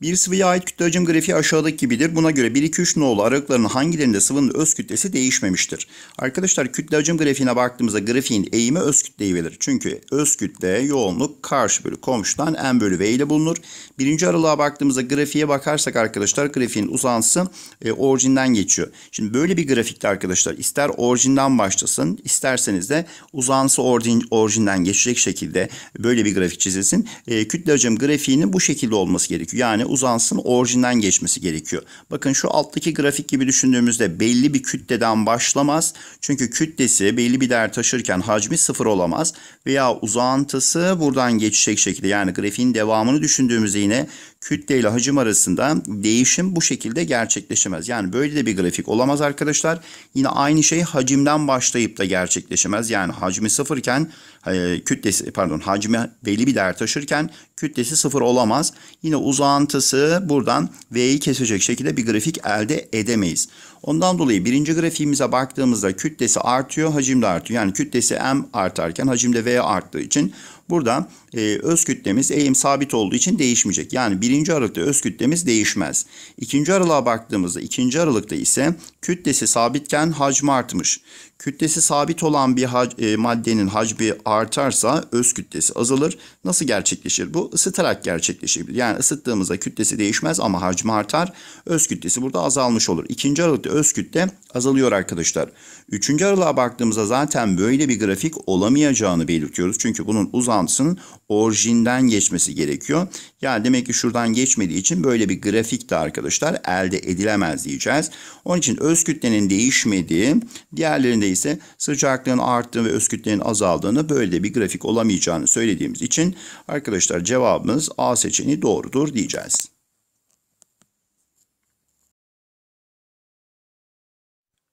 Bir sıvıya ait kütle hacim grafiği aşağıdaki gibidir. Buna göre 1, 2, 3 nolu aralıklarının hangilerinde sıvının öz kütlesi değişmemiştir? Arkadaşlar kütle hacim grafiğine baktığımızda grafiğin eğimi öz kütleyi verir. Çünkü öz kütle yoğunluk karşı bölü komşudan n bölü v ile bulunur. Birinci aralığa baktığımızda grafiğe bakarsak arkadaşlar grafiğin uzantısı e, orijinden geçiyor. Şimdi böyle bir grafikte arkadaşlar ister orijinden başlasın isterseniz de uzantısı orijin, orijinden geçecek şekilde böyle bir grafik çizilsin. E, kütle hacim grafiğinin bu şekilde olması gerekiyor. Yani uzansın orijinden geçmesi gerekiyor. Bakın şu alttaki grafik gibi düşündüğümüzde belli bir kütleden başlamaz. Çünkü kütlesi belli bir değer taşırken hacmi sıfır olamaz. Veya uzantısı buradan geçecek şekilde yani grafiğin devamını düşündüğümüzde yine kütle ile hacim arasında değişim bu şekilde gerçekleşemez. Yani böyle de bir grafik olamaz arkadaşlar. Yine aynı şey hacimden başlayıp da gerçekleşemez. Yani hacmi sıfırken ee, kütlesi pardon hacmi belli bir değer taşırken kütlesi sıfır olamaz. Yine uzantısı buradan V'yi kesecek şekilde bir grafik elde edemeyiz. Ondan dolayı birinci grafiğimize baktığımızda kütlesi artıyor, hacim de artıyor. Yani kütlesi M artarken hacim de V arttığı için Burada e, öz kütlemiz eğim sabit olduğu için değişmeyecek. Yani birinci aralıkta öz kütlemiz değişmez. İkinci aralığa baktığımızda ikinci aralıkta ise kütlesi sabitken hacmi artmış. Kütlesi sabit olan bir hac, e, maddenin hacmi artarsa öz kütlesi azalır. Nasıl gerçekleşir? Bu ısıtarak gerçekleşebilir. Yani ısıttığımızda kütlesi değişmez ama hacmi artar. Öz kütlesi burada azalmış olur. İkinci aralıkta öz kütle azalıyor arkadaşlar. Üçüncü aralığa baktığımızda zaten böyle bir grafik olamayacağını belirtiyoruz. Çünkü bunun uzantısının orijinden geçmesi gerekiyor. Yani demek ki şuradan geçmediği için böyle bir grafik de arkadaşlar elde edilemez diyeceğiz. Onun için öz kütlenin değişmediği, diğerlerinde ise sıcaklığın arttığını ve öz kütlenin azaldığını böyle bir grafik olamayacağını söylediğimiz için arkadaşlar cevabımız A seçeneği doğrudur diyeceğiz.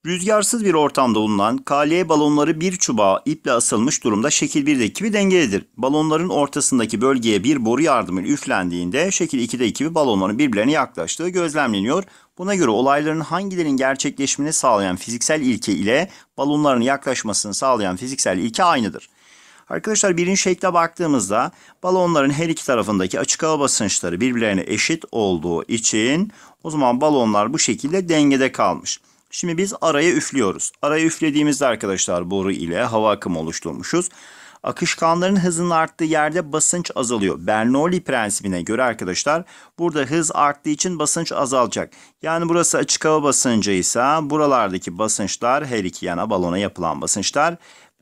Rüzgarsız bir ortamda bulunan KL balonları bir çubuğa iple asılmış durumda şekil 1'deki gibi dengelidir. Balonların ortasındaki bölgeye bir boru yardımıyla üflendiğinde şekil 2'deki gibi balonların birbirlerine yaklaştığı gözlemleniyor. Buna göre olayların hangilerinin gerçekleşmesini sağlayan fiziksel ilke ile balonların yaklaşmasını sağlayan fiziksel ilke aynıdır. Arkadaşlar birinci şekle baktığımızda balonların her iki tarafındaki açık hava basınçları birbirlerine eşit olduğu için o zaman balonlar bu şekilde dengede kalmış. Şimdi biz araya üflüyoruz. Araya üflediğimizde arkadaşlar boru ile hava akımı oluşturmuşuz. Akışkanların hızının arttığı yerde basınç azalıyor. Bernoulli prensibine göre arkadaşlar burada hız arttığı için basınç azalacak. Yani burası açık hava basıncı ise buralardaki basınçlar her iki yana balona yapılan basınçlar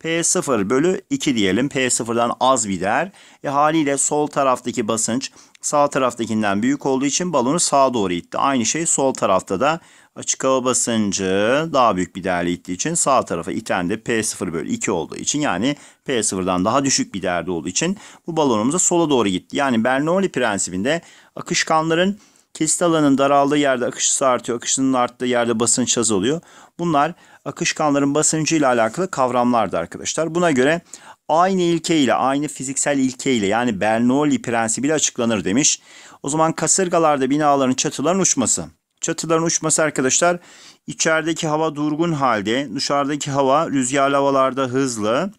P0 bölü 2 diyelim. P0'dan az bir değer. E haliyle sol taraftaki basınç sağ taraftakinden büyük olduğu için balonu sağa doğru itti. Aynı şey sol tarafta da Açık hava basıncı daha büyük bir değerle ittiği için sağ tarafa iten de P0 bölü 2 olduğu için yani P0'dan daha düşük bir değerde olduğu için bu balonumuza sola doğru gitti. Yani Bernoulli prensibinde akışkanların kesit alanın daraldığı yerde akışısı artıyor, akışının arttığı yerde basınç azalıyor. Bunlar akışkanların basıncıyla alakalı kavramlardı arkadaşlar. Buna göre aynı ilkeyle, aynı fiziksel ilkeyle yani Bernoulli prensibiyle açıklanır demiş. O zaman kasırgalarda binaların çatıların uçması. Çatıların uçması arkadaşlar içerideki hava durgun halde, dışarıdaki hava rüzgarlı havalarda hızlı.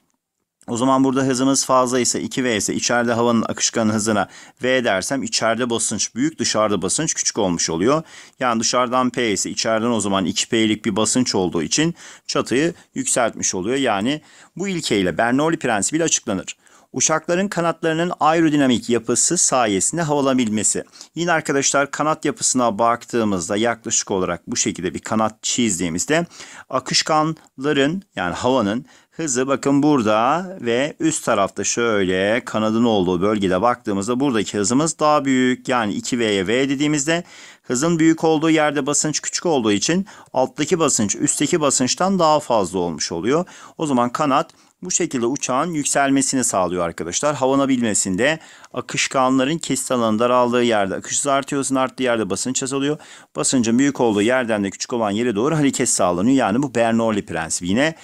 O zaman burada hızımız fazla ise 2V ise içeride havanın akışkan hızına V dersem içeride basınç büyük dışarıda basınç küçük olmuş oluyor. Yani dışarıdan P ise içeriden o zaman 2P'lik bir basınç olduğu için çatıyı yükseltmiş oluyor. Yani bu ilkeyle Bernoulli prensibiyle açıklanır. Uçakların kanatlarının aerodinamik yapısı sayesinde havalabilmesi. Yine arkadaşlar kanat yapısına baktığımızda yaklaşık olarak bu şekilde bir kanat çizdiğimizde akışkanların yani havanın Hızı bakın burada ve üst tarafta şöyle kanadın olduğu bölgede baktığımızda buradaki hızımız daha büyük. Yani 2V'ye V dediğimizde hızın büyük olduğu yerde basınç küçük olduğu için alttaki basınç üstteki basınçtan daha fazla olmuş oluyor. O zaman kanat bu şekilde uçağın yükselmesini sağlıyor arkadaşlar. Havanabilmesinde akışkanların kesit alanı daraldığı yerde akış hızı artıyor. Hızın arttığı yerde basınç azalıyor. Basıncın büyük olduğu yerden de küçük olan yere doğru hareket sağlanıyor. Yani bu Bernoulli prensibi yine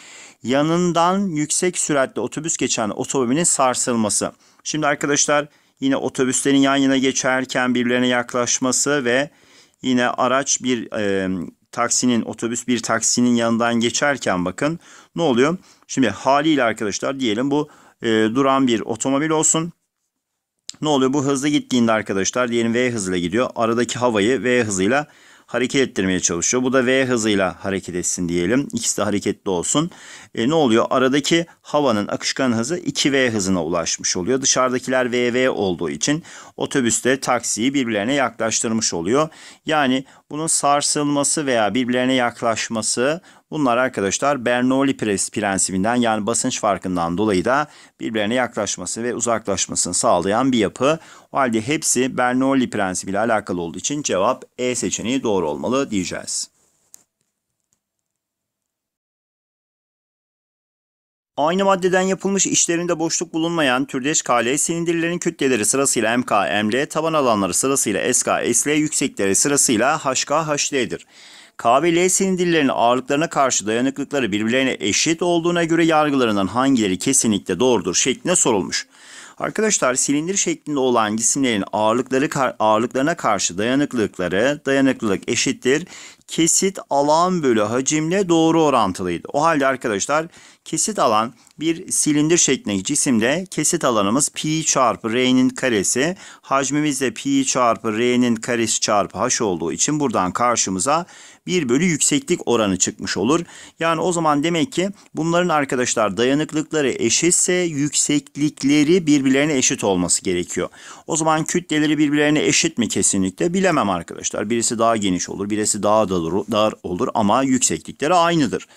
yanından yüksek süratle otobüs geçen otomobilin sarsılması. Şimdi arkadaşlar yine otobüslerin yan yana geçerken birbirlerine yaklaşması ve yine araç bir e, taksinin otobüs bir taksinin yanından geçerken bakın ne oluyor? Şimdi haliyle arkadaşlar diyelim bu e, duran bir otomobil olsun. Ne oluyor? Bu hızlı gittiğinde arkadaşlar diyelim V hızıyla gidiyor. Aradaki havayı V hızıyla hareket ettirmeye çalışıyor. Bu da V hızıyla hareket etsin diyelim. İkisi de hareketli olsun e, ne oluyor? Aradaki havanın akışkan hızı 2V hızına ulaşmış oluyor. Dışarıdakiler VV olduğu için otobüste taksiyi birbirlerine yaklaştırmış oluyor. Yani bunun sarsılması veya birbirlerine yaklaşması bunlar arkadaşlar Bernoulli prensibinden yani basınç farkından dolayı da birbirlerine yaklaşması ve uzaklaşmasını sağlayan bir yapı. O halde hepsi Bernoulli prensibiyle alakalı olduğu için cevap E seçeneği doğru olmalı diyeceğiz. Aynı maddeden yapılmış işlerinde boşluk bulunmayan türdeş KL silindirlerin kütleleri sırasıyla MK, ML, taban alanları sırasıyla SK, SL, yüksekleri sırasıyla HK, HL'dir. K ve L silindirlerin ağırlıklarına karşı dayanıklıkları birbirlerine eşit olduğuna göre yargılarından hangileri kesinlikle doğrudur şeklinde sorulmuş. Arkadaşlar silindir şeklinde olan cisimlerin ağırlıkları ağırlıklarına karşı dayanıklılıkları dayanıklılık eşittir kesit alan bölü hacimle doğru orantılıydı. O halde arkadaşlar kesit alan bir silindir şeklindeki cisimde kesit alanımız pi çarpı r'nin karesi hacmimiz de pi çarpı r'nin karesi çarpı h olduğu için buradan karşımıza 1 bölü yükseklik oranı çıkmış olur. Yani o zaman demek ki bunların arkadaşlar dayanıklıkları eşitse yükseklikleri birbirlerine eşit olması gerekiyor. O zaman kütleleri birbirlerine eşit mi kesinlikle bilemem arkadaşlar. Birisi daha geniş olur, birisi daha dar olur ama yükseklikleri aynıdır.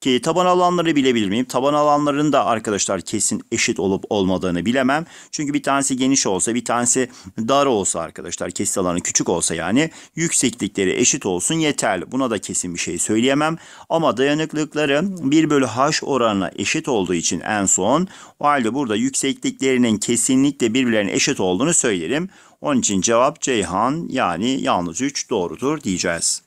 Ki taban alanları bilebilir miyim? Taban alanların da arkadaşlar kesin eşit olup olmadığını bilemem. Çünkü bir tanesi geniş olsa bir tanesi dar olsa arkadaşlar kesit alanı küçük olsa yani yükseklikleri eşit olsun yeterli. Buna da kesin bir şey söyleyemem. Ama dayanıklıkları 1 bölü h oranına eşit olduğu için en son o halde burada yüksekliklerinin kesinlikle birbirlerine eşit olduğunu söylerim. Onun için cevap Ceyhan yani yalnız 3 doğrudur diyeceğiz.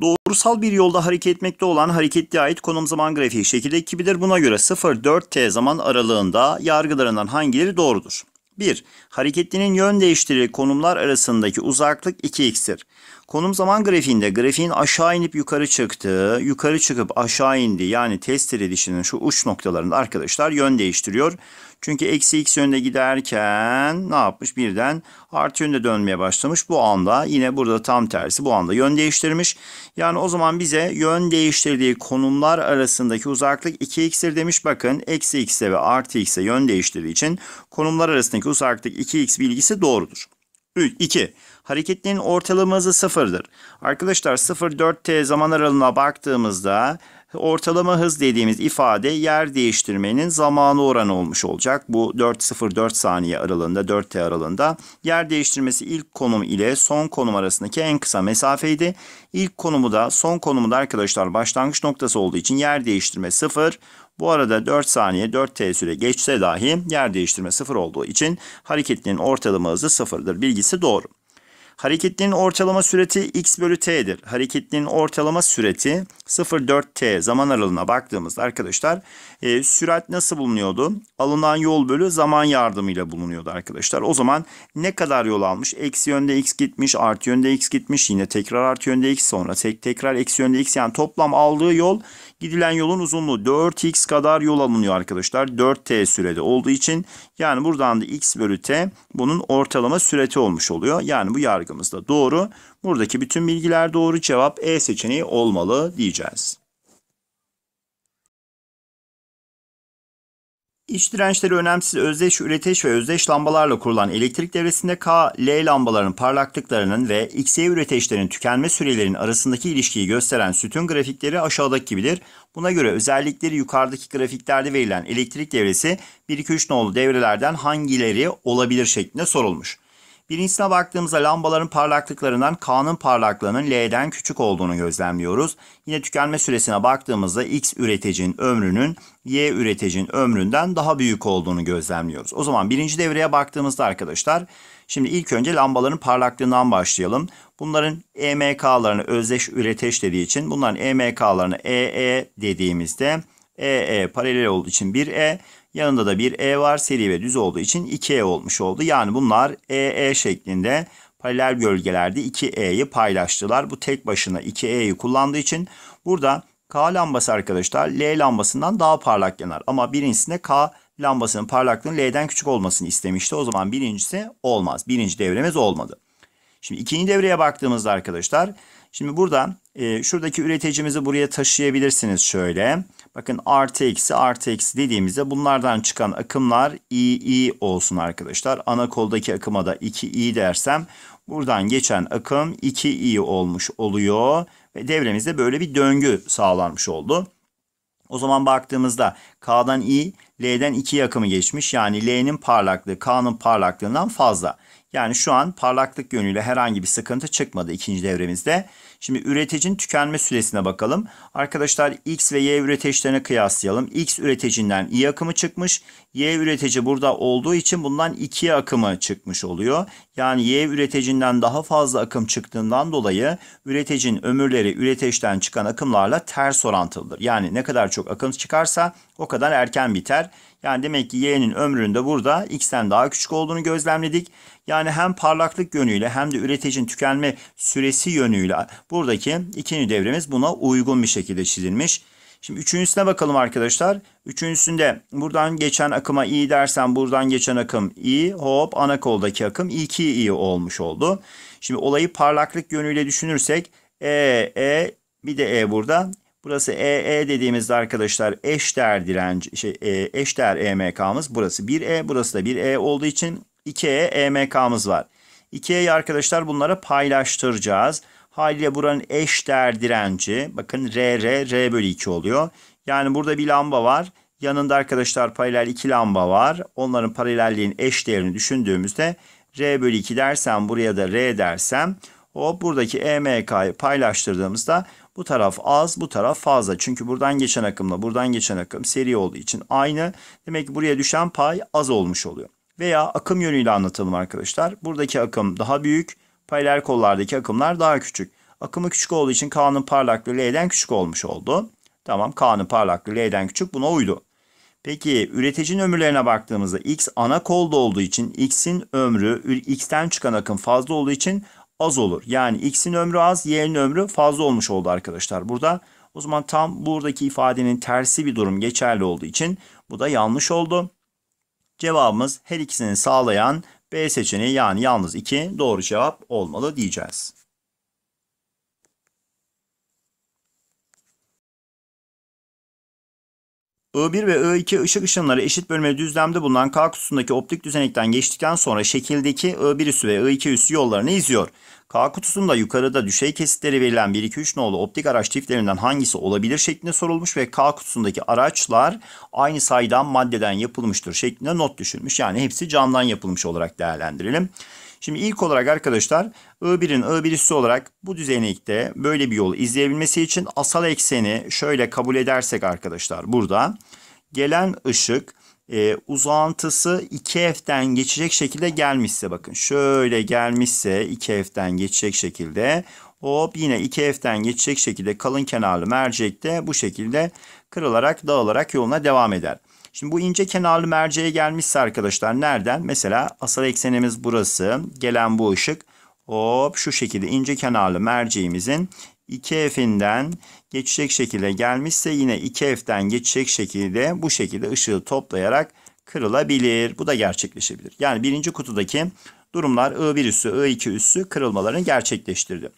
Doğrusal bir yolda hareket etmekte olan hareketli ait konum zaman grafiği şekilde ekibidir. Buna göre 0-4t zaman aralığında yargılarından hangileri doğrudur? 1. Hareketlinin yön değiştirdiği konumlar arasındaki uzaklık 2x'tir. Konum zaman grafiğinde grafiğin aşağı inip yukarı çıktığı, yukarı çıkıp aşağı indiği yani test edilişinin şu uç noktalarında arkadaşlar yön değiştiriyor. Çünkü eksi x yönde giderken ne yapmış birden artı yönde dönmeye başlamış. Bu anda yine burada tam tersi bu anda yön değiştirmiş. Yani o zaman bize yön değiştirdiği konumlar arasındaki uzaklık 2x'tir demiş. Bakın eksi x'e ve artı x'e yön değiştirdiği için konumlar arasındaki uzaklık 2x bilgisi doğrudur. 2 hareketlerin ortalama hızı sıfırdır. Arkadaşlar 0-4T zaman aralığına baktığımızda ortalama hız dediğimiz ifade yer değiştirmenin zamanı oranı olmuş olacak. Bu 4.04 saniye aralığında 4T aralığında yer değiştirmesi ilk konum ile son konum arasındaki en kısa mesafeydi. İlk konumu da son konumu da arkadaşlar başlangıç noktası olduğu için yer değiştirme 0. Bu arada 4 saniye 4T süre geçse dahi yer değiştirme 0 olduğu için hareketlerin ortalama hızı 0'dır. Bilgisi doğru. Hareketliğin ortalama süreti x bölü t'dir. Hareketliğin ortalama süreti 0,4t zaman aralığına baktığımızda arkadaşlar e, sürat nasıl bulunuyordu? Alınan yol bölü zaman yardımıyla bulunuyordu arkadaşlar. O zaman ne kadar yol almış? Eksi yönde x gitmiş, artı yönde x gitmiş. Yine tekrar artı yönde x sonra tek, tekrar eksi yönde x yani toplam aldığı yol Gidilen yolun uzunluğu 4x kadar yol alınıyor arkadaşlar. 4t sürede olduğu için yani buradan da x bölü t bunun ortalama süreti olmuş oluyor. Yani bu yargımız da doğru. Buradaki bütün bilgiler doğru cevap E seçeneği olmalı diyeceğiz. İç dirençleri önemsiz özdeş üretiş ve özdeş lambalarla kurulan elektrik devresinde K, L lambaların parlaklıklarının ve XY üreteşlerin tükenme sürelerinin arasındaki ilişkiyi gösteren sütun grafikleri aşağıdaki gibidir. Buna göre özellikleri yukarıdaki grafiklerde verilen elektrik devresi 1-2-3 nolu devrelerden hangileri olabilir şeklinde sorulmuş. Birincisine baktığımızda lambaların parlaklıklarından K'nın parlaklığının L'den küçük olduğunu gözlemliyoruz. Yine tükenme süresine baktığımızda X üreticinin ömrünün Y üreticinin ömründen daha büyük olduğunu gözlemliyoruz. O zaman birinci devreye baktığımızda arkadaşlar şimdi ilk önce lambaların parlaklığından başlayalım. Bunların EMK'larını özdeş üreteş dediği için bunların EMK'larını EE dediğimizde EE paralel olduğu için 1E Yanında da bir E var. Seri ve düz olduğu için 2E olmuş oldu. Yani bunlar EE şeklinde paralel bölgelerde 2E'yi paylaştılar. Bu tek başına 2E'yi kullandığı için burada K lambası arkadaşlar L lambasından daha parlak yanar. Ama birincisinde K lambasının parlaklığının L'den küçük olmasını istemişti. O zaman birincisi olmaz. Birinci devremiz olmadı. Şimdi ikinci devreye baktığımızda arkadaşlar. Şimdi burada e, şuradaki üreticimizi buraya taşıyabilirsiniz şöyle. Şöyle. Bakın artı eksi artı eksi dediğimizde bunlardan çıkan akımlar II olsun arkadaşlar. Ana koldaki akıma da 2I dersem buradan geçen akım 2I olmuş oluyor. Ve devremizde böyle bir döngü sağlanmış oldu. O zaman baktığımızda K'dan I, L'den 2 akımı geçmiş. Yani L'nin parlaklığı K'nın parlaklığından fazla. Yani şu an parlaklık yönüyle herhangi bir sıkıntı çıkmadı ikinci devremizde. Şimdi üreticinin tükenme süresine bakalım. Arkadaşlar X ve Y üreticilerine kıyaslayalım. X üreticinden Y akımı çıkmış. Y üretici burada olduğu için bundan 2 akımı çıkmış oluyor. Yani Y üreticinden daha fazla akım çıktığından dolayı üreticinin ömürleri üreticiden çıkan akımlarla ters orantılıdır. Yani ne kadar çok akım çıkarsa o kadar erken biter. Yani demek ki Y'nin ömründe burada X'ten daha küçük olduğunu gözlemledik. Yani hem parlaklık yönüyle hem de üreticinin tükenme süresi yönüyle buradaki ikinci devremiz buna uygun bir şekilde şekilde çizilmiş. Şimdi üçüncüsüne bakalım arkadaşlar. Üçüncüsünde buradan geçen akıma i dersen buradan geçen akım i hop ana koldaki akım 2 i olmuş oldu. Şimdi olayı parlaklık yönüyle düşünürsek e e bir de e burada. Burası e e dediğimizde arkadaşlar eşdeğer direnç şey e, eşdeğer EMK'mız burası 1E burası da 1E olduğu için 2E EMK'mız var. 2E'yi arkadaşlar bunlara paylaştıracağız. Haliyle buranın eş değer direnci bakın RR R bölü 2 oluyor. Yani burada bir lamba var. Yanında arkadaşlar paralel iki lamba var. Onların paralelliğin eş değerini düşündüğümüzde R bölü 2 dersem buraya da R dersem o buradaki EMK'yı paylaştırdığımızda bu taraf az bu taraf fazla. Çünkü buradan geçen akımla buradan geçen akım seri olduğu için aynı. Demek ki buraya düşen pay az olmuş oluyor. Veya akım yönüyle anlatalım arkadaşlar. Buradaki akım daha büyük Paralel kollardaki akımlar daha küçük. Akımı küçük olduğu için K'nın parlaklığı L'den küçük olmuş oldu. Tamam K'nın parlaklığı L'den küçük buna uydu. Peki üreticinin ömürlerine baktığımızda X ana kolda olduğu için X'in ömrü X'ten çıkan akım fazla olduğu için az olur. Yani X'in ömrü az Y'nin ömrü fazla olmuş oldu arkadaşlar. Burada o zaman tam buradaki ifadenin tersi bir durum geçerli olduğu için bu da yanlış oldu. Cevabımız her ikisini sağlayan B seçeneği yani yalnız 2 doğru cevap olmalı diyeceğiz. I1 ve I2 ışık ışınları eşit bölme düzlemde bulunan K kutusundaki optik düzenekten geçtikten sonra şekildeki I1 üssü ve I2 üssü yollarını izliyor. K kutusunda yukarıda düşey kesitleri verilen 1-2-3 nolu optik araç tiplerinden hangisi olabilir şeklinde sorulmuş ve K kutusundaki araçlar aynı saydam maddeden yapılmıştır şeklinde not düşürmüş. Yani hepsi camdan yapılmış olarak değerlendirelim. Şimdi ilk olarak arkadaşlar I1'in I1'lisi olarak bu düzenekte böyle bir yolu izleyebilmesi için asal ekseni şöyle kabul edersek arkadaşlar burada gelen ışık e, uzantısı 2F'den geçecek şekilde gelmişse bakın şöyle gelmişse 2F'den geçecek şekilde hop yine 2F'den geçecek şekilde kalın kenarlı mercekte bu şekilde kırılarak dağılarak yoluna devam eder. Şimdi bu ince kenarlı merceğe gelmişse arkadaşlar nereden? Mesela asal eksenimiz burası. Gelen bu ışık hop şu şekilde ince kenarlı merceğimizin 2F'inden geçecek şekilde gelmişse yine iki fden geçecek şekilde bu şekilde ışığı toplayarak kırılabilir. Bu da gerçekleşebilir. Yani birinci kutudaki durumlar I1 üssü, I2 üssü kırılmalarını gerçekleştirdi.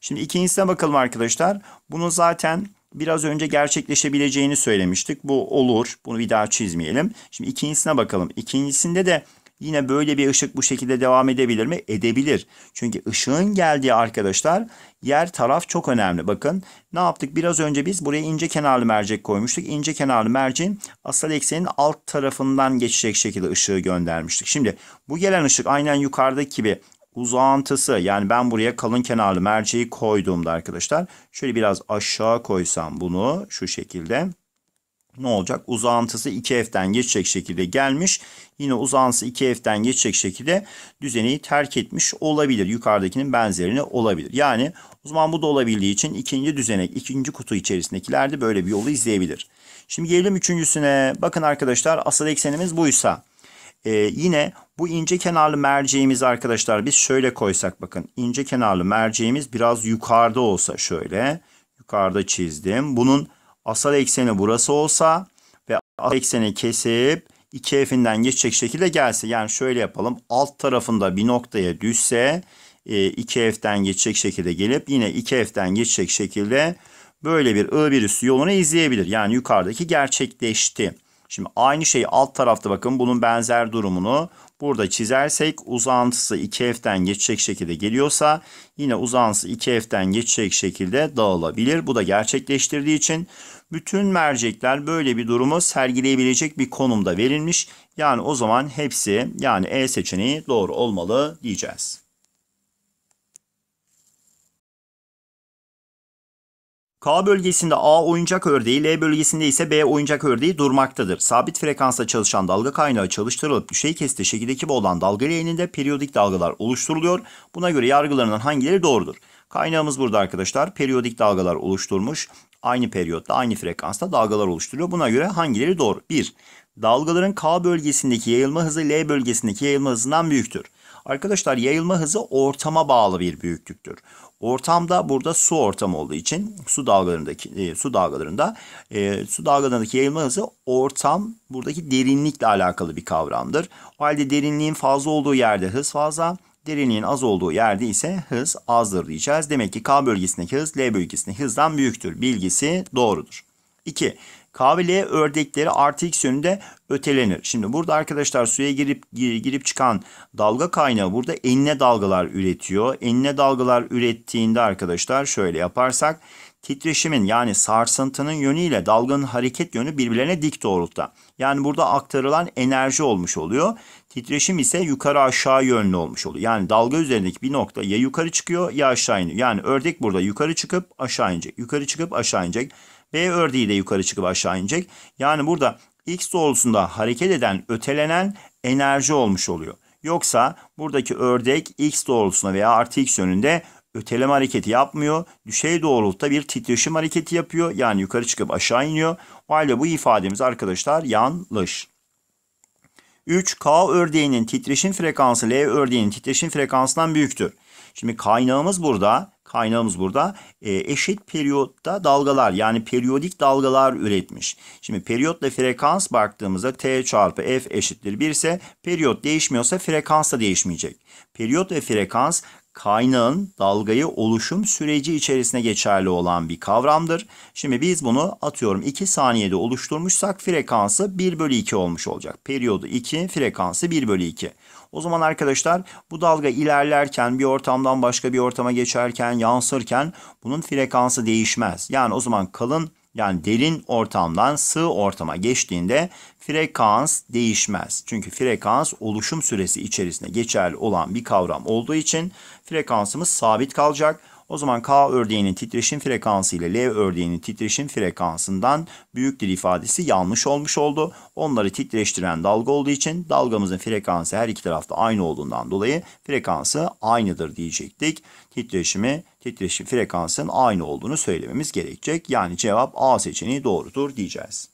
Şimdi ikincisine bakalım arkadaşlar. Bunu zaten biraz önce gerçekleşebileceğini söylemiştik. Bu olur. Bunu bir daha çizmeyelim. Şimdi ikincisine bakalım. İkincisinde de Yine böyle bir ışık bu şekilde devam edebilir mi? Edebilir. Çünkü ışığın geldiği arkadaşlar yer taraf çok önemli. Bakın ne yaptık? Biraz önce biz buraya ince kenarlı mercek koymuştuk. İnce kenarlı merceğin asal eksenin alt tarafından geçecek şekilde ışığı göndermiştik. Şimdi bu gelen ışık aynen yukarıdaki gibi uzantısı yani ben buraya kalın kenarlı merceği koyduğumda arkadaşlar şöyle biraz aşağı koysam bunu şu şekilde ne olacak? Uzantısı 2F'den geçecek şekilde gelmiş. Yine uzantısı 2F'den geçecek şekilde düzeneyi terk etmiş olabilir. Yukarıdakinin benzerini olabilir. Yani o zaman bu da olabildiği için ikinci düzenek, ikinci kutu içerisindekiler de böyle bir yolu izleyebilir. Şimdi gelelim üçüncüsüne. Bakın arkadaşlar asıl eksenimiz buysa. Ee, yine bu ince kenarlı merceğimiz arkadaşlar biz şöyle koysak bakın. ince kenarlı merceğimiz biraz yukarıda olsa şöyle. Yukarıda çizdim. Bunun asal ekseni burası olsa ve asal ekseni kesip iki f'inden geçecek şekilde gelse yani şöyle yapalım alt tarafında bir noktaya düşse 2F'den e, geçecek şekilde gelip yine 2F'den geçecek şekilde böyle bir i bir üssü yolunu izleyebilir. Yani yukarıdaki gerçekleşti. Şimdi aynı şeyi alt tarafta bakın bunun benzer durumunu burada çizersek uzantısı 2F'den geçecek şekilde geliyorsa yine uzantısı 2F'den geçecek şekilde dağılabilir. Bu da gerçekleştirdiği için bütün mercekler böyle bir durumu sergileyebilecek bir konumda verilmiş. Yani o zaman hepsi yani E seçeneği doğru olmalı diyeceğiz. K bölgesinde A oyuncak ördeği, L bölgesinde ise B oyuncak ördeği durmaktadır. Sabit frekansla çalışan dalga kaynağı çalıştırılıp düşey kesti şekildeki ekibi olan dalga leğeninde periyodik dalgalar oluşturuluyor. Buna göre yargılarının hangileri doğrudur? Kaynağımız burada arkadaşlar periyodik dalgalar oluşturmuş. Aynı periyotta aynı frekansta dalgalar oluşturuyor. Buna göre hangileri doğru? 1. Dalgaların K bölgesindeki yayılma hızı L bölgesindeki yayılma hızından büyüktür. Arkadaşlar yayılma hızı ortama bağlı bir büyüklüktür. Ortamda burada su ortamı olduğu için su dalgalarındaki e, su dalgalarında e, su dalgalarındaki yayılma hızı ortam buradaki derinlikle alakalı bir kavramdır. O halde derinliğin fazla olduğu yerde hız fazla, derinliğin az olduğu yerde ise hız azdır diyeceğiz. Demek ki K bölgesindeki hız L bölgesindeki hızdan büyüktür. Bilgisi doğrudur. 2. KVL ördekleri artı x yönünde ötelenir. Şimdi burada arkadaşlar suya girip girip çıkan dalga kaynağı burada enine dalgalar üretiyor. Enine dalgalar ürettiğinde arkadaşlar şöyle yaparsak titreşimin yani sarsıntının yönüyle dalganın hareket yönü birbirlerine dik doğrultuda. Yani burada aktarılan enerji olmuş oluyor. Titreşim ise yukarı aşağı yönlü olmuş oluyor. Yani dalga üzerindeki bir nokta ya yukarı çıkıyor ya aşağı iniyor. Yani ördek burada yukarı çıkıp aşağı inecek. Yukarı çıkıp aşağı inecek. B ördeği de yukarı çıkıp aşağı inecek. Yani burada X doğrultusunda hareket eden ötelenen enerji olmuş oluyor. Yoksa buradaki ördek X doğrultusuna veya artı X yönünde öteleme hareketi yapmıyor. Düşey doğrultuda bir titreşim hareketi yapıyor. Yani yukarı çıkıp aşağı iniyor. O halde bu ifademiz arkadaşlar yanlış. 3. K ördeğinin titreşim frekansı L ördeğinin titreşim frekansından büyüktür. Şimdi kaynağımız burada kaynağımız burada e, eşit periyotta dalgalar yani periyodik dalgalar üretmiş. Şimdi periyot periyotla frekans baktığımızda t çarpı f eşittir 1 ise periyot değişmiyorsa frekans da değişmeyecek. Periyot ve frekans kaynağın dalgayı oluşum süreci içerisine geçerli olan bir kavramdır. Şimdi biz bunu atıyorum 2 saniyede oluşturmuşsak frekansı 1 bölü 2 olmuş olacak. Periyodu 2, frekansı 1 bölü 2. O zaman arkadaşlar bu dalga ilerlerken bir ortamdan başka bir ortama geçerken yansırken bunun frekansı değişmez. Yani o zaman kalın yani derin ortamdan sığ ortama geçtiğinde frekans değişmez. Çünkü frekans oluşum süresi içerisinde geçerli olan bir kavram olduğu için frekansımız sabit kalacak o zaman K ördeğinin titreşim frekansı ile L ördeğinin titreşim frekansından büyüktür ifadesi yanlış olmuş oldu. Onları titreştiren dalga olduğu için dalgamızın frekansı her iki tarafta aynı olduğundan dolayı frekansı aynıdır diyecektik. Titreşimi titreşim frekansının aynı olduğunu söylememiz gerekecek. Yani cevap A seçeneği doğrudur diyeceğiz.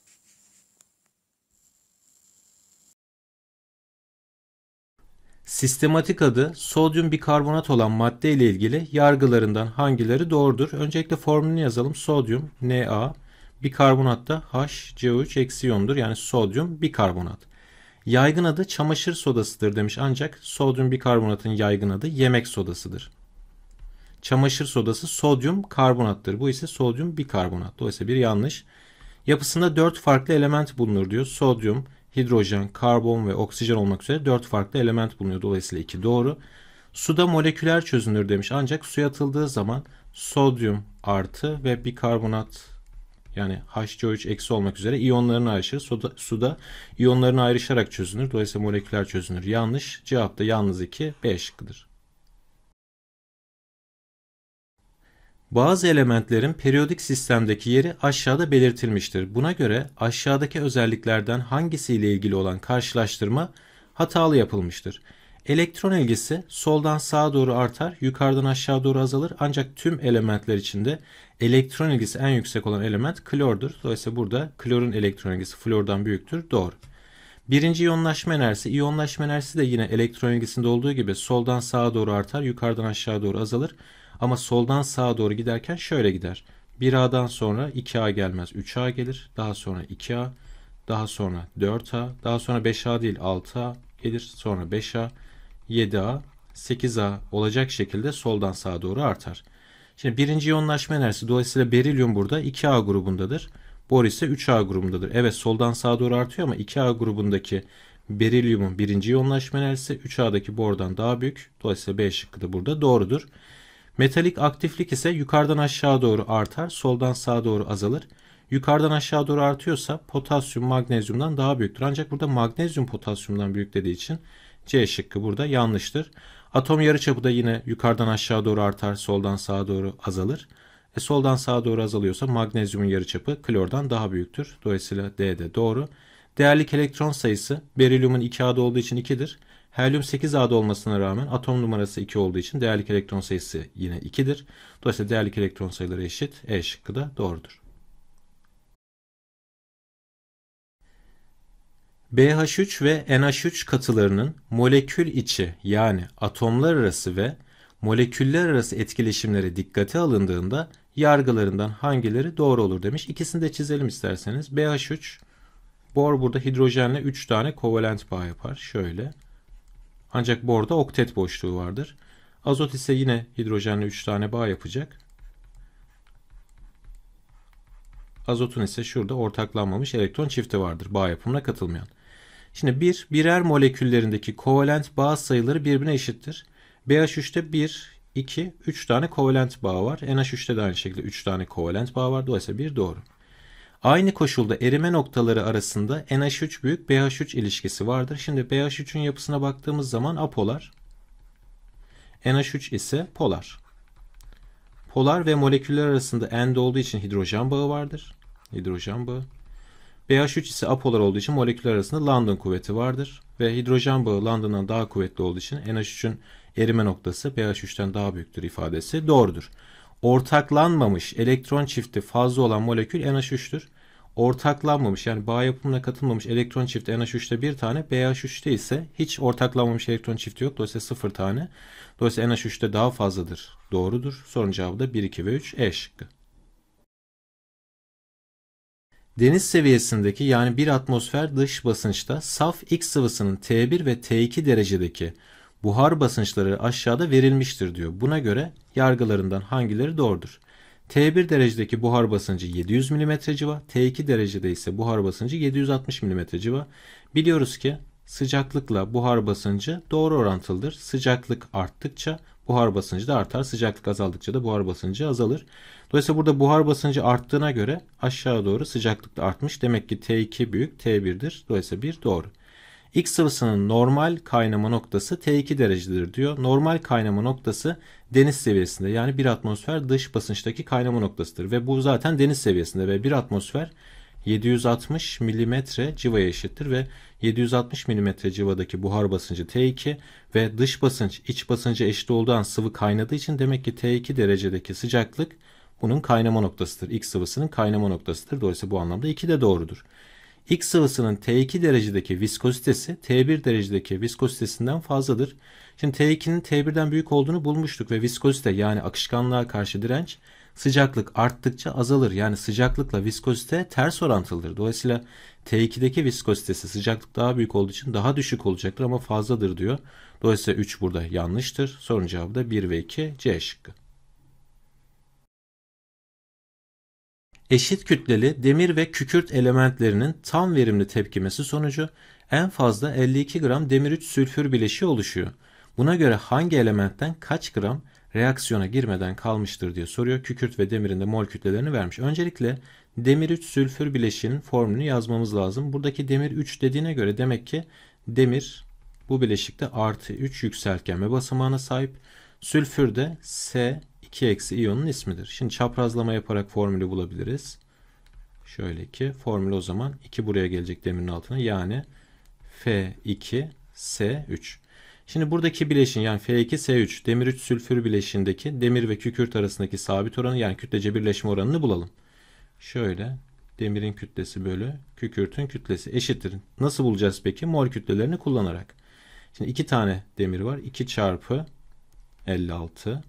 Sistematik adı sodyum bikarbonat olan madde ile ilgili yargılarından hangileri doğrudur? Öncelikle formülünü yazalım. Sodyum Na bikarbonat da HCO3 eksiyondur, Yani sodyum bikarbonat. Yaygın adı çamaşır sodasıdır demiş ancak sodyum bikarbonatın yaygın adı yemek sodasıdır. Çamaşır sodası sodyum karbonattır. Bu ise sodyum bikarbonat. Dolayısıyla bir yanlış. Yapısında 4 farklı element bulunur diyor. Sodyum, hidrojen, karbon ve oksijen olmak üzere 4 farklı element bulunuyor. Dolayısıyla 2 doğru. Suda moleküler çözünür demiş ancak suya atıldığı zaman sodyum artı ve bikarbonat yani HCO3 eksi olmak üzere iyonlarını ayrışır. Suda, suda iyonlarını ayrışarak çözünür. Dolayısıyla moleküler çözünür. Yanlış. Cevap da yalnız 2, B şıkkıdır. Bazı elementlerin periyodik sistemdeki yeri aşağıda belirtilmiştir. Buna göre aşağıdaki özelliklerden hangisiyle ilgili olan karşılaştırma hatalı yapılmıştır. Elektron ilgisi soldan sağa doğru artar, yukarıdan aşağı doğru azalır. Ancak tüm elementler içinde elektron ilgisi en yüksek olan element klordur. Dolayısıyla burada klorun elektron ilgisi flordan büyüktür. Doğru. Birinci iyonlaşma enerjisi. İyonlaşma enerjisi de yine elektron ilgisinde olduğu gibi soldan sağa doğru artar, yukarıdan aşağı doğru azalır. Ama soldan sağa doğru giderken şöyle gider. 1A'dan sonra 2A gelmez 3A gelir. Daha sonra 2A, daha sonra 4A, daha sonra 5A değil 6A gelir. Sonra 5A, 7A, 8A olacak şekilde soldan sağa doğru artar. Şimdi birinci yonlaşma enerjisi dolayısıyla berilyum burada 2A grubundadır. Bor ise 3A grubundadır. Evet soldan sağa doğru artıyor ama 2A grubundaki berilyumun birinci yonlaşma enerjisi 3A'daki bordan daha büyük. Dolayısıyla B şıkkı da burada doğrudur. Metalik aktiflik ise yukarıdan aşağı doğru artar, soldan sağa doğru azalır. Yukarıdan aşağı doğru artıyorsa potasyum magnezyumdan daha büyüktür. Ancak burada magnezyum potasyumdan büyük dediği için C şıkkı burada yanlıştır. Atom yarıçapı da yine yukarıdan aşağı doğru artar, soldan sağa doğru azalır. E soldan sağa doğru azalıyorsa magnezyumun yarıçapı klordan daha büyüktür. Dolayısıyla D de doğru. Değerlik elektron sayısı berilyumun 2 adı olduğu için 2'dir. Helyum 8A'da olmasına rağmen atom numarası 2 olduğu için değerli elektron sayısı yine 2'dir. Dolayısıyla değerli elektron sayıları eşit. E şıkkı da doğrudur. BH3 ve NH3 katılarının molekül içi yani atomlar arası ve moleküller arası etkileşimlere dikkate alındığında yargılarından hangileri doğru olur demiş. İkisini de çizelim isterseniz. BH3 bor burada hidrojenle 3 tane kovalent bağ yapar. Şöyle. Ancak borda oktet boşluğu vardır. Azot ise yine hidrojenle 3 tane bağ yapacak. Azotun ise şurada ortaklanmamış elektron çifti vardır bağ yapımına katılmayan. Şimdi bir, birer moleküllerindeki kovalent bağ sayıları birbirine eşittir. BH3'te 1, 2, 3 tane kovalent bağ var. NH3'te de aynı şekilde 3 tane kovalent bağ var. Dolayısıyla 1 doğru. Aynı koşulda erime noktaları arasında NH3 büyük BH3 ilişkisi vardır. Şimdi BH3'ün yapısına baktığımız zaman apolar. NH3 ise polar. Polar ve moleküller arasında end olduğu için hidrojen bağı vardır. Hidrojen bağı. BH3 ise apolar olduğu için moleküller arasında London kuvveti vardır. Ve hidrojen bağı London'dan daha kuvvetli olduğu için NH3'ün erime noktası BH3'ten daha büyüktür ifadesi doğrudur ortaklanmamış elektron çifti fazla olan molekül NH3'tür. Ortaklanmamış yani bağ yapımına katılmamış elektron çifti NH3'te bir tane, BH3'te ise hiç ortaklanmamış elektron çifti yok. Dolayısıyla sıfır tane. Dolayısıyla NH3'te daha fazladır. Doğrudur. Sorun cevabı da 1, 2 ve 3 E şıkkı. Deniz seviyesindeki yani bir atmosfer dış basınçta saf X sıvısının T1 ve T2 derecedeki buhar basınçları aşağıda verilmiştir diyor. Buna göre yargılarından hangileri doğrudur? T1 derecedeki buhar basıncı 700 mm civa, T2 derecede ise buhar basıncı 760 mm civa. Biliyoruz ki sıcaklıkla buhar basıncı doğru orantılıdır. Sıcaklık arttıkça buhar basıncı da artar. Sıcaklık azaldıkça da buhar basıncı azalır. Dolayısıyla burada buhar basıncı arttığına göre aşağı doğru sıcaklık da artmış. Demek ki T2 büyük T1'dir. Dolayısıyla 1 doğru. X sıvısının normal kaynama noktası T2 derecedir diyor. Normal kaynama noktası deniz seviyesinde yani 1 atmosfer dış basınçtaki kaynama noktasıdır. Ve bu zaten deniz seviyesinde ve 1 atmosfer 760 mm civaya eşittir ve 760 mm civadaki buhar basıncı T2 ve dış basınç iç basınca eşit olduğu an sıvı kaynadığı için demek ki T2 derecedeki sıcaklık bunun kaynama noktasıdır. X sıvısının kaynama noktasıdır. Dolayısıyla bu anlamda 2 de doğrudur. X sıvısının T2 derecedeki viskozitesi T1 derecedeki viskozitesinden fazladır. Şimdi T2'nin T1'den büyük olduğunu bulmuştuk ve viskozite yani akışkanlığa karşı direnç sıcaklık arttıkça azalır. Yani sıcaklıkla viskozite ters orantılıdır. Dolayısıyla T2'deki viskozitesi sıcaklık daha büyük olduğu için daha düşük olacaktır ama fazladır diyor. Dolayısıyla 3 burada yanlıştır. Sorun cevabı da 1 ve 2 C şıkkı. eşit kütleli demir ve kükürt elementlerinin tam verimli tepkimesi sonucu en fazla 52 gram demir 3 sülfür bileşiği oluşuyor. Buna göre hangi elementten kaç gram reaksiyona girmeden kalmıştır diye soruyor. Kükürt ve demirin de mol kütlelerini vermiş. Öncelikle demir 3 sülfür bileşiğinin formülünü yazmamız lazım. Buradaki demir 3 dediğine göre demek ki demir bu bileşikte artı 3 yükseltgen ve basamağına sahip. Sülfür de S 2 eksi iyonun ismidir. Şimdi çaprazlama yaparak formülü bulabiliriz. Şöyle ki formül o zaman 2 buraya gelecek demirin altına. Yani F2 S3. Şimdi buradaki bileşin yani F2S3 demir 3 sülfür bileşindeki demir ve kükürt arasındaki sabit oranı yani kütlece birleşme oranını bulalım. Şöyle demirin kütlesi bölü kükürtün kütlesi eşittir. Nasıl bulacağız peki? Mol kütlelerini kullanarak. Şimdi iki tane demir var. 2 çarpı 56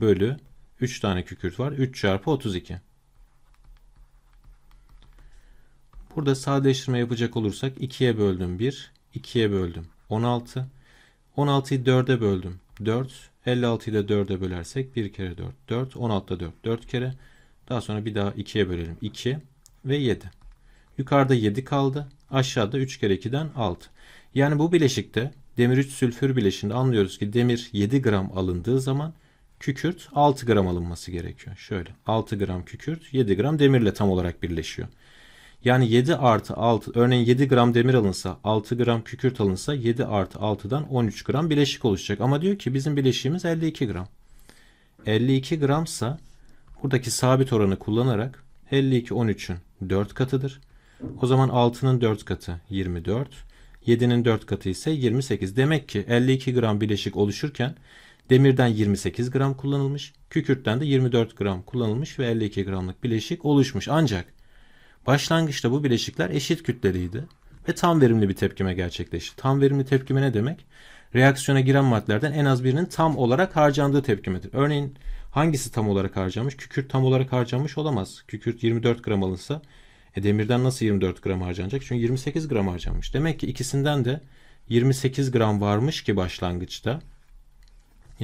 bölü 3 tane kükürt var. 3 çarpı 32. Burada sadeleştirme yapacak olursak 2'ye böldüm 1, 2'ye böldüm 16. 16'yı 4'e böldüm 4. 56'yı da 4'e bölersek 1 kere 4, 4. 16'da 4, 4 kere. Daha sonra bir daha 2'ye bölelim 2 ve 7. Yukarıda 7 kaldı. Aşağıda 3 kere 2'den 6. Yani bu bileşikte demir 3 sülfür bileşinde anlıyoruz ki demir 7 gram alındığı zaman kükürt 6 gram alınması gerekiyor. Şöyle 6 gram kükürt 7 gram demirle tam olarak birleşiyor. Yani 7 artı 6 örneğin 7 gram demir alınsa 6 gram kükürt alınsa 7 artı 6'dan 13 gram bileşik oluşacak. Ama diyor ki bizim bileşiğimiz 52 gram. 52 gramsa buradaki sabit oranı kullanarak 52 13'ün 4 katıdır. O zaman 6'nın 4 katı 24. 7'nin 4 katı ise 28. Demek ki 52 gram bileşik oluşurken Demirden 28 gram kullanılmış, kükürtten de 24 gram kullanılmış ve 52 gramlık bileşik oluşmuş. Ancak başlangıçta bu bileşikler eşit kütleliydi ve tam verimli bir tepkime gerçekleşti. Tam verimli tepkime ne demek? Reaksiyona giren maddelerden en az birinin tam olarak harcandığı tepkimedir. Örneğin hangisi tam olarak harcanmış? Kükürt tam olarak harcanmış olamaz. Kükürt 24 gram alınsa e demirden nasıl 24 gram harcanacak? Çünkü 28 gram harcanmış. Demek ki ikisinden de 28 gram varmış ki başlangıçta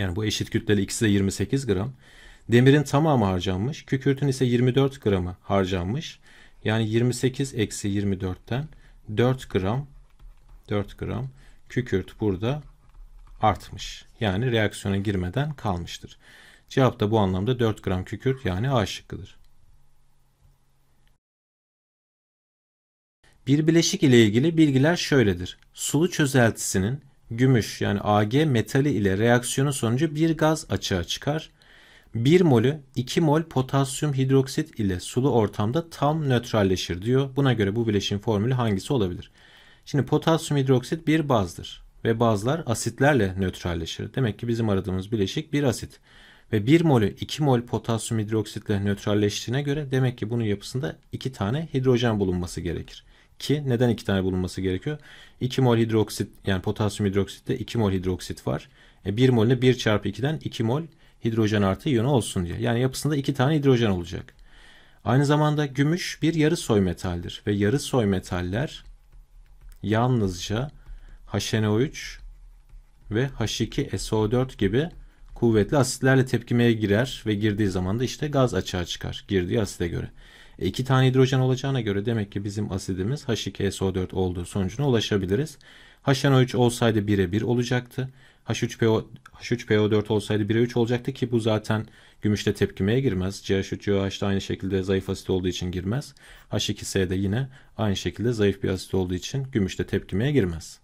yani bu eşit kütleli ikisi de 28 gram. Demirin tamamı harcanmış. Kükürtün ise 24 gramı harcanmış. Yani 28 eksi 24'ten 4 gram 4 gram kükürt burada artmış. Yani reaksiyona girmeden kalmıştır. Cevap da bu anlamda 4 gram kükürt yani A şıkkıdır. Bir bileşik ile ilgili bilgiler şöyledir. Sulu çözeltisinin gümüş yani Ag metali ile reaksiyonun sonucu bir gaz açığa çıkar. 1 molü 2 mol potasyum hidroksit ile sulu ortamda tam nötralleşir diyor. Buna göre bu bileşin formülü hangisi olabilir? Şimdi potasyum hidroksit bir bazdır ve bazlar asitlerle nötralleşir. Demek ki bizim aradığımız bileşik bir asit. Ve 1 molü 2 mol potasyum hidroksitle nötralleştiğine göre demek ki bunun yapısında 2 tane hidrojen bulunması gerekir ki neden iki tane bulunması gerekiyor? 2 mol hidroksit yani potasyum hidroksitte 2 mol hidroksit var. E 1 molüne 1 çarpı 2'den 2 mol hidrojen artı iyonu olsun diye. Yani yapısında 2 tane hidrojen olacak. Aynı zamanda gümüş bir yarı soy metaldir ve yarı soy metaller yalnızca HNO3 ve H2SO4 gibi kuvvetli asitlerle tepkimeye girer ve girdiği zaman da işte gaz açığa çıkar girdiği asite göre. E, iki tane hidrojen olacağına göre demek ki bizim asidimiz H2SO4 olduğu sonucuna ulaşabiliriz. HNO3 olsaydı 1'e 1 olacaktı. H3PO, H3PO4 olsaydı 1'e 3 olacaktı ki bu zaten gümüşte tepkimeye girmez. CH3COH da aynı şekilde zayıf asit olduğu için girmez. H2S de yine aynı şekilde zayıf bir asit olduğu için gümüşte tepkimeye girmez.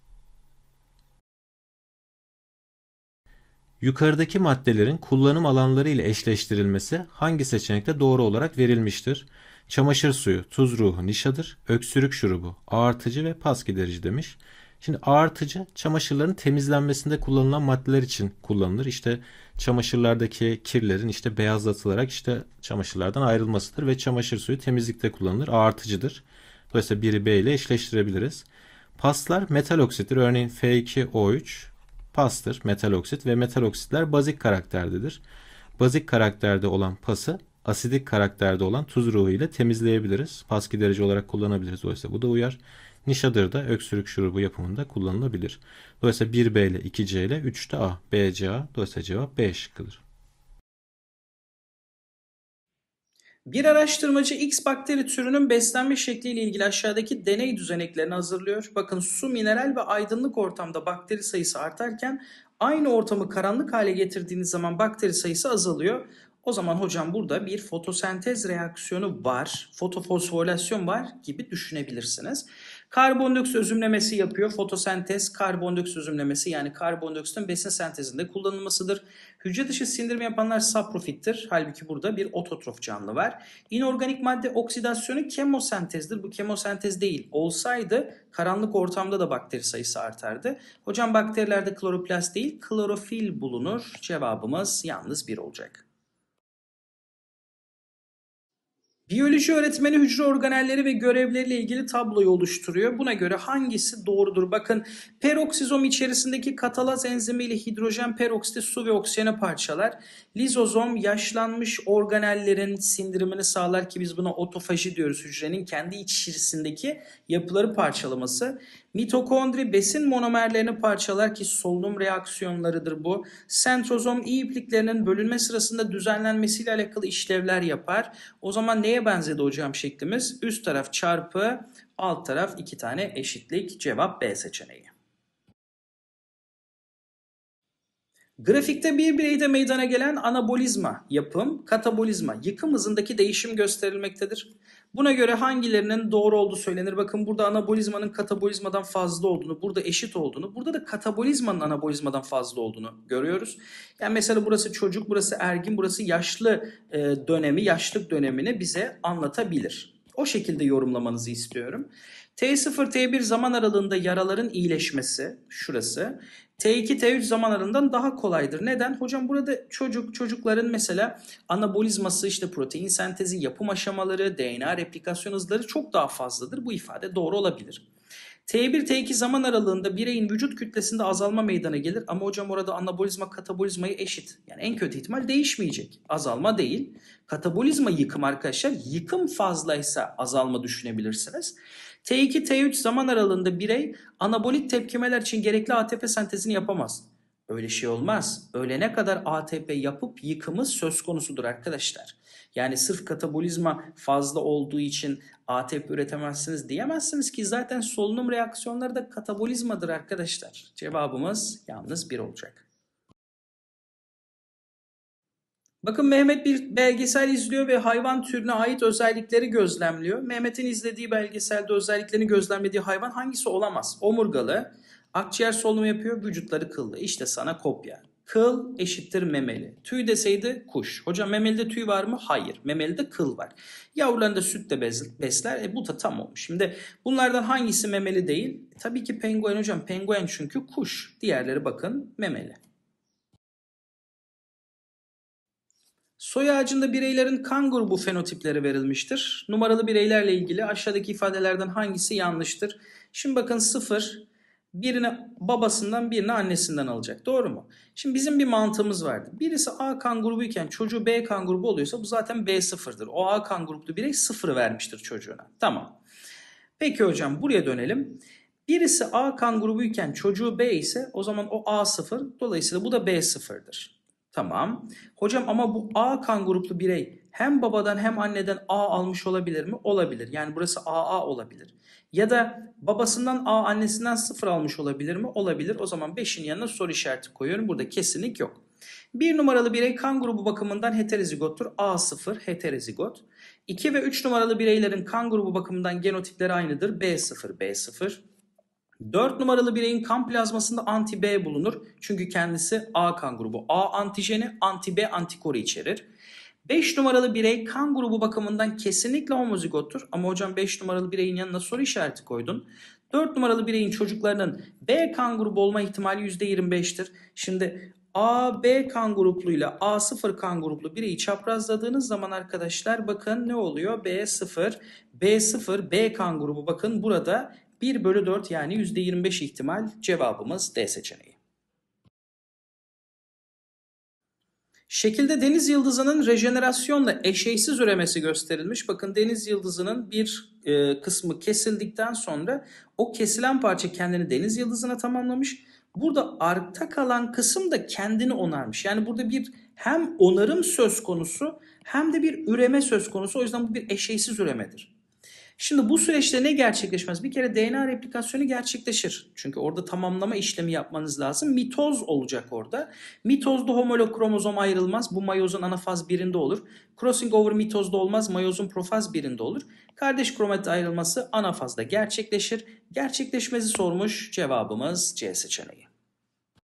Yukarıdaki maddelerin kullanım alanları ile eşleştirilmesi hangi seçenekte doğru olarak verilmiştir? Çamaşır suyu tuz ruhu nişadır. Öksürük şurubu ağartıcı ve pas giderici demiş. Şimdi ağartıcı çamaşırların temizlenmesinde kullanılan maddeler için kullanılır. İşte çamaşırlardaki kirlerin işte beyazlatılarak işte çamaşırlardan ayrılmasıdır ve çamaşır suyu temizlikte kullanılır. Ağartıcıdır. Dolayısıyla biri B ile eşleştirebiliriz. Paslar metal oksittir. Örneğin F2O3 pastır metal oksit ve metal oksitler bazik karakterdedir. Bazik karakterde olan pası asidik karakterde olan tuz ruhu ile temizleyebiliriz. Pas giderici olarak kullanabiliriz. Dolayısıyla bu da uyar. Nişadır da öksürük şurubu yapımında kullanılabilir. Dolayısıyla 1B ile 2C ile 3'te A, BCA. Dolayısıyla cevap B şıkkıdır. Bir araştırmacı X bakteri türünün beslenme şekliyle ilgili aşağıdaki deney düzeneklerini hazırlıyor. Bakın su, mineral ve aydınlık ortamda bakteri sayısı artarken aynı ortamı karanlık hale getirdiğiniz zaman bakteri sayısı azalıyor. O zaman hocam burada bir fotosentez reaksiyonu var, fotofosforilasyon var gibi düşünebilirsiniz. Karbondioksit özümlemesi yapıyor. Fotosentez karbondioksit özümlemesi yani karbondioksitin besin sentezinde kullanılmasıdır. Hücre dışı sindirim yapanlar saprofittir. Halbuki burada bir ototrof canlı var. İnorganik madde oksidasyonu kemosentezdir. Bu kemosentez değil. Olsaydı karanlık ortamda da bakteri sayısı artardı. Hocam bakterilerde kloroplast değil klorofil bulunur. Cevabımız yalnız bir olacak. Biyoloji öğretmeni hücre organelleri ve görevleriyle ilgili tabloyu oluşturuyor. Buna göre hangisi doğrudur? Bakın peroksizom içerisindeki katalaz enzimi ile hidrojen peroksiti su ve oksijeni parçalar. Lizozom yaşlanmış organellerin sindirimini sağlar ki biz buna otofaji diyoruz hücrenin kendi içerisindeki yapıları parçalaması. Mitokondri besin monomerlerini parçalar ki solunum reaksiyonlarıdır bu. Sentrozom iyi ipliklerinin bölünme sırasında düzenlenmesiyle alakalı işlevler yapar. O zaman neye benzedi hocam şeklimiz? Üst taraf çarpı alt taraf iki tane eşitlik cevap B seçeneği. Grafikte bir bireyde meydana gelen anabolizma, yapım, katabolizma, yıkım hızındaki değişim gösterilmektedir. Buna göre hangilerinin doğru olduğu söylenir. Bakın burada anabolizmanın katabolizmadan fazla olduğunu, burada eşit olduğunu, burada da katabolizmanın anabolizmadan fazla olduğunu görüyoruz. Yani mesela burası çocuk, burası ergin, burası yaşlı e, dönemi, yaşlık dönemini bize anlatabilir. O şekilde yorumlamanızı istiyorum. T0-T1 zaman aralığında yaraların iyileşmesi şurası. T2-T3 zaman aralığından daha kolaydır. Neden? Hocam burada çocuk çocukların mesela anabolizması işte protein sentezi yapım aşamaları DNA replikasyon hızları çok daha fazladır. Bu ifade doğru olabilir. T1 T2 zaman aralığında bireyin vücut kütlesinde azalma meydana gelir ama hocam orada anabolizma katabolizmayı eşit. Yani en kötü ihtimal değişmeyecek. Azalma değil. Katabolizma yıkım arkadaşlar. Yıkım fazlaysa azalma düşünebilirsiniz. T2 T3 zaman aralığında birey anabolik tepkimeler için gerekli ATP sentezini yapamaz. Öyle şey olmaz. Ölene kadar ATP yapıp yıkımı söz konusudur arkadaşlar. Yani sırf katabolizma fazla olduğu için ATP üretemezsiniz diyemezsiniz ki zaten solunum reaksiyonları da katabolizmadır arkadaşlar. Cevabımız yalnız bir olacak. Bakın Mehmet bir belgesel izliyor ve hayvan türüne ait özellikleri gözlemliyor. Mehmet'in izlediği belgeselde özelliklerini gözlemlediği hayvan hangisi olamaz? Omurgalı, Akciğer solunum yapıyor, vücutları kıllı. İşte sana kopya. Kıl eşittir memeli. Tüy deseydi kuş. Hocam memelide tüy var mı? Hayır. Memelide kıl var. Yavrularını da sütle besler. E bu da tam olmuş. Şimdi bunlardan hangisi memeli değil? E, tabii ki penguen hocam. Penguen çünkü kuş. Diğerleri bakın memeli. Soy ağacında bireylerin kan grubu fenotipleri verilmiştir. Numaralı bireylerle ilgili aşağıdaki ifadelerden hangisi yanlıştır? Şimdi bakın sıfır. Birini babasından birini annesinden alacak. Doğru mu? Şimdi bizim bir mantığımız vardı. Birisi A kan grubu iken çocuğu B kan grubu oluyorsa bu zaten b sıfırdır. O A kan gruplu birey 0 vermiştir çocuğuna. Tamam. Peki hocam buraya dönelim. Birisi A kan grubu iken çocuğu B ise o zaman o a sıfır, dolayısıyla bu da b sıfırdır, Tamam. Hocam ama bu A kan gruplu birey hem babadan hem anneden A almış olabilir mi? Olabilir. Yani burası AA olabilir. Ya da babasından A annesinden sıfır almış olabilir mi? Olabilir. O zaman 5'in yanına soru işareti koyuyorum. Burada kesinlik yok. Bir numaralı birey kan grubu bakımından heterozigottur. A0 heterozigot. 2 ve 3 numaralı bireylerin kan grubu bakımından genotipleri aynıdır. B0 B0. 4 numaralı bireyin kan plazmasında anti B bulunur. Çünkü kendisi A kan grubu. A antijeni anti B antikoru içerir. 5 numaralı birey kan grubu bakımından kesinlikle homozigottur. Ama hocam 5 numaralı bireyin yanına soru işareti koydun. 4 numaralı bireyin çocuklarının B kan grubu olma ihtimali %25'tir. Şimdi A, B kan grupluyla A0 kan gruplu bireyi çaprazladığınız zaman arkadaşlar bakın ne oluyor? B0, B0, B kan grubu bakın burada 1 bölü 4 yani %25 ihtimal cevabımız D seçeneği. Şekilde deniz yıldızının rejenerasyonla eşeysiz üremesi gösterilmiş. Bakın deniz yıldızının bir e, kısmı kesildikten sonra o kesilen parça kendini deniz yıldızına tamamlamış. Burada arta kalan kısım da kendini onarmış. Yani burada bir hem onarım söz konusu hem de bir üreme söz konusu. O yüzden bu bir eşeysiz üremedir. Şimdi bu süreçte ne gerçekleşmez? Bir kere DNA replikasyonu gerçekleşir. Çünkü orada tamamlama işlemi yapmanız lazım. Mitoz olacak orada. Mitozda homolog kromozom ayrılmaz. Bu mayozun anafaz birinde olur. Crossing over mitozda olmaz. Mayozun profaz birinde olur. Kardeş kromatit ayrılması anafazda gerçekleşir. Gerçekleşmesi sormuş. Cevabımız C seçeneği.